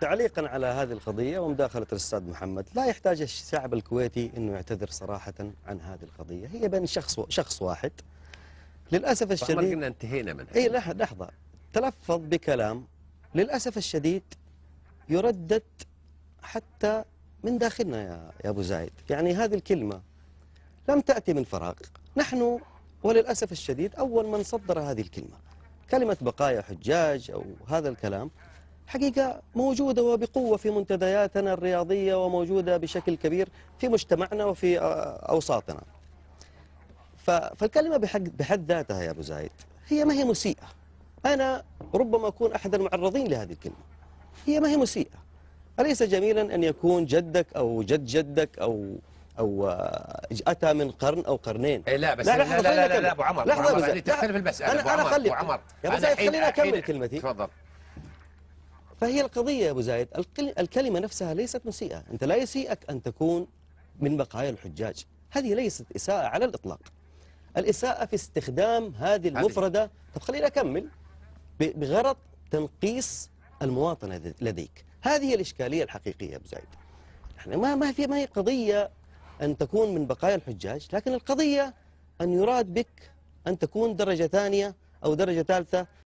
تعليقا على هذه القضية ومداخلة الأستاذ محمد لا يحتاج الشعب الكويتي أنه يعتذر صراحة عن هذه القضية هي بين شخص و... شخص واحد للأسف طيب، الشديد قلنا انتهينا منها إيه لحظة تلفظ بكلام للأسف الشديد يردد حتى من داخلنا يا, يا أبو زايد يعني هذه الكلمة لم تأتي من فراغ نحن وللأسف الشديد أول من صدر هذه الكلمة كلمة بقايا حجاج أو هذا الكلام حقيقة موجودة وبقوة في منتدياتنا الرياضية وموجودة بشكل كبير في مجتمعنا وفي آه، أوساطنا فالكلمة بحد ذاتها يا أبو زايد هي ما هي مسيئة أنا ربما أكون أحد المعرضين لهذه الكلمة هي ما هي مسيئة أليس جميلا أن يكون جدك أو جد جدك أو أو آه، أتى من قرن أو قرنين إيه، لا بس لا لا لا, لا, لا, لا, لا أبو عمر لحظة أبو زايد تختلف المسألة أنا أنا خلي أبو عمر أبو زايد خليني أكمل كلمتي تفضل فهي القضية يا أبو زايد الكلمة نفسها ليست مسيئة أنت لا يسيئك أن تكون من بقايا الحجاج هذه ليست إساءة على الإطلاق الإساءة في استخدام هذه المفردة طب خليني أكمل بغرض تنقيص المواطنة لديك هذه الإشكالية الحقيقية أبو زايد يعني ما ما في ما هي قضية أن تكون من بقايا الحجاج لكن القضية أن يراد بك أن تكون درجة ثانية أو درجة ثالثة